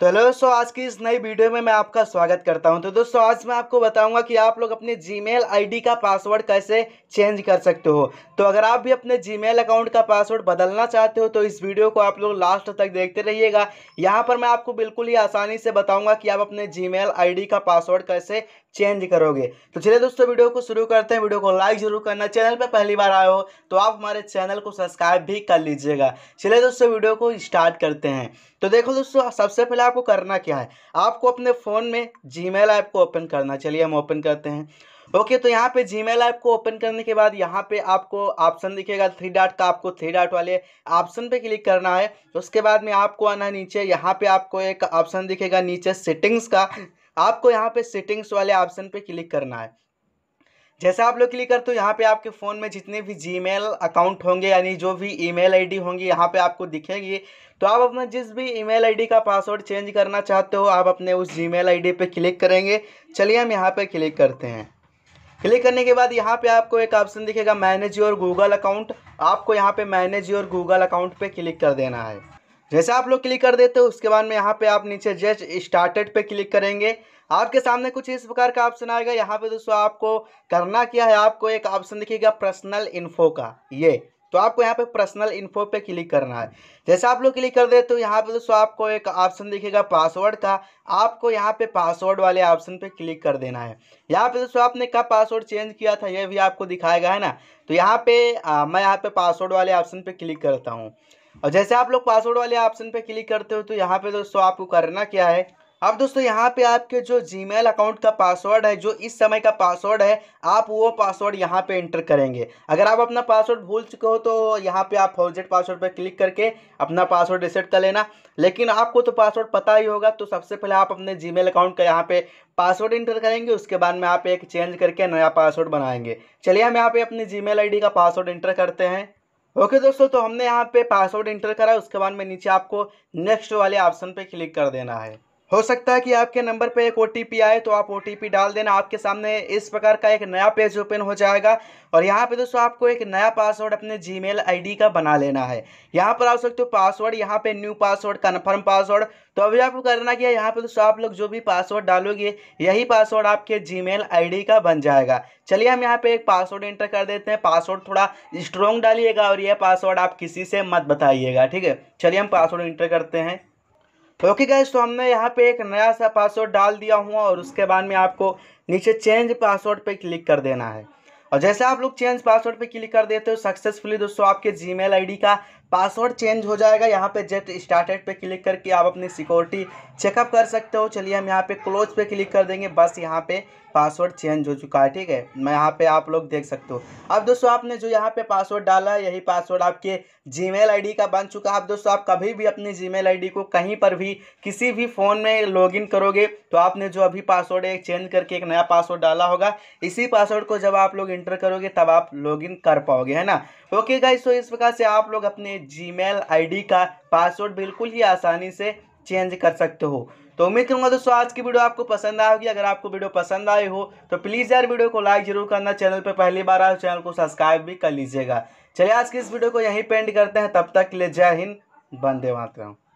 तो हेलो दोस्तों आज की इस नई वीडियो में मैं आपका स्वागत करता हूं तो दोस्तों आज मैं आपको बताऊंगा कि आप लोग अपने जीमेल आईडी का पासवर्ड कैसे चेंज कर सकते हो तो अगर आप भी अपने जीमेल अकाउंट का पासवर्ड बदलना चाहते हो तो इस वीडियो को आप लोग लास्ट तक देखते रहिएगा यहाँ पर मैं आपको बिल्कुल ही आसानी से बताऊँगा कि आप अपने जी मेल का पासवर्ड कैसे चेंज करोगे तो चलिए दोस्तों वीडियो को शुरू करते हैं वीडियो को लाइक जरूर करना चैनल पर पहली बार आए हो तो आप हमारे चैनल को सब्सक्राइब भी कर लीजिएगा चलिए दोस्तों वीडियो को स्टार्ट करते हैं तो देखो दोस्तों सबसे पहले आपको करना क्या है आपको अपने फ़ोन में जीमेल ऐप को ओपन करना चलिए हम ओपन करते हैं ओके okay, तो यहाँ पे जीमेल ऐप को ओपन करने के बाद यहाँ पे आपको ऑप्शन दिखेगा थ्री डॉट का आपको थ्री डॉट वाले ऑप्शन पे क्लिक करना है उसके बाद में आपको आना नीचे यहाँ पे आपको एक ऑप्शन दिखेगा नीचे सेटिंग्स का आपको यहाँ पे सेटिंग्स वाले ऑप्शन पे क्लिक करना है जैसा आप लोग क्लिक करते हो यहाँ पे आपके फ़ोन में जितने भी जीमेल अकाउंट होंगे यानी जो भी ईमेल आईडी होंगी यहाँ पे आपको दिखेगी तो आप अपना जिस भी ईमेल आईडी का पासवर्ड चेंज करना चाहते हो आप अपने उस जीमेल आईडी पे क्लिक करेंगे चलिए हम यहाँ पे क्लिक करते हैं क्लिक करने के बाद यहाँ पे आपको एक ऑप्शन दिखेगा मैनेज योर गूगल अकाउंट आपको यहाँ पे मैनेज योर गूगल अकाउंट पे क्लिक कर देना है जैसे आप लोग क्लिक कर देते हो उसके बाद में यहाँ पे आप नीचे जस्ट स्टार्टेड पे क्लिक करेंगे आपके सामने कुछ इस प्रकार का ऑप्शन आएगा यहाँ पे दोस्तों आपको करना क्या है आपको एक ऑप्शन दिखेगा पर्सनल इन्फो का ये तो आपको यहाँ पे पर्सनल इन्फो पे क्लिक करना है जैसे आप लोग क्लिक कर देते हो यहाँ पे दोस्तों आपको एक ऑप्शन दिखेगा पासवर्ड का आपको यहाँ पे पासवर्ड वाले ऑप्शन पे क्लिक कर देना है यहाँ पे दोस्तों आपने कब पासवर्ड चेंज किया था यह भी आपको दिखाएगा है ना तो यहाँ पे आ, मैं यहाँ पे पासवर्ड वाले ऑप्शन पे क्लिक करता हूँ और जैसे आप लोग पासवर्ड वाले ऑप्शन पे क्लिक करते हो तो यहाँ पे दोस्तों आपको करना क्या है अब दोस्तों यहाँ पे आपके जो जीमेल अकाउंट का पासवर्ड है जो इस समय का पासवर्ड है आप वो पासवर्ड यहाँ पे एंटर करेंगे अगर आप अपना पासवर्ड भूल चुके हो तो यहाँ पे आप फॉरजेट पासवर्ड पर क्लिक करके अपना पासवर्ड रिसेट कर लेना लेकिन आपको तो पासवर्ड पता ही होगा तो सबसे पहले आप अपने जी अकाउंट का यहाँ पे पासवर्ड इंटर करेंगे उसके बाद में आप एक चेंज करके नया पासवर्ड बनाएंगे चलिए हम यहाँ पे अपनी जी मेल का पासवर्ड इंटर करते हैं ओके okay दोस्तों तो हमने यहाँ पे पासवर्ड इंटर करा उसके बाद में नीचे आपको नेक्स्ट वाले ऑप्शन पे क्लिक कर देना है हो सकता है कि आपके नंबर पे एक ओ आए तो आप ओ डाल देना आपके सामने इस प्रकार का एक नया पेज ओपन हो जाएगा और यहाँ पे दोस्तों आपको एक नया पासवर्ड अपने जी मेल का बना लेना है यहाँ पर आप सकते हो पासवर्ड यहाँ पे न्यू पासवर्ड कन्फर्म पासवर्ड तो अभी आपको करना क्या है यहाँ पे दोस्तों आप लोग जो भी पासवर्ड डालोगे यही पासवर्ड आपके जी मेल का बन जाएगा चलिए हम यहाँ पर एक पासवर्ड इंटर कर देते हैं पासवर्ड थोड़ा स्ट्रॉन्ग डालिएगा और यह पासवर्ड आप किसी से मत बताइएगा ठीक है चलिए हम पासवर्ड इंटर करते हैं ओके okay तो हमने यहाँ पे एक नया सा पासवर्ड डाल दिया हुआ और उसके बाद में आपको नीचे चेंज पासवर्ड पे क्लिक कर देना है और जैसे आप लोग चेंज पासवर्ड पे क्लिक कर देते हो सक्सेसफुली दोस्तों आपके जीमेल आईडी का पासवर्ड चेंज हो जाएगा यहाँ पे जेट स्टार्टेड पे क्लिक करके आप अपनी सिक्योरिटी चेकअप कर सकते हो चलिए हम यहाँ पे क्लोज पे क्लिक कर देंगे बस यहाँ पे पासवर्ड चेंज हो चुका है ठीक है मैं यहाँ पे आप लोग देख सकते हो अब दोस्तों आपने जो यहाँ पे पासवर्ड डाला है यही पासवर्ड आपके जी मेल का बन चुका है अब दोस्तों आप कभी भी अपनी जी मेल को कहीं पर भी किसी भी फ़ोन में लॉग करोगे तो आपने जो अभी पासवर्ड है चेंज करके एक नया पासवर्ड डाला होगा इसी पासवर्ड को जब आप लोग इंटर करोगे तब आप लॉग कर पाओगे है ना ओके गाइस तो इस प्रकार से आप लोग अपने जीमेल आईडी का पासवर्ड बिल्कुल ही आसानी से चेंज कर सकते हो तो उम्मीद करूंगा दोस्तों आज की वीडियो आपको पसंद होगी अगर आपको वीडियो पसंद आई हो तो प्लीज़ यार वीडियो को लाइक जरूर करना चैनल पर पहली बार आए चैनल को सब्सक्राइब भी कर लीजिएगा चलिए आज की इस वीडियो को यहीं पेंड करते हैं तब तक ले जय हिंद बंदे मातरम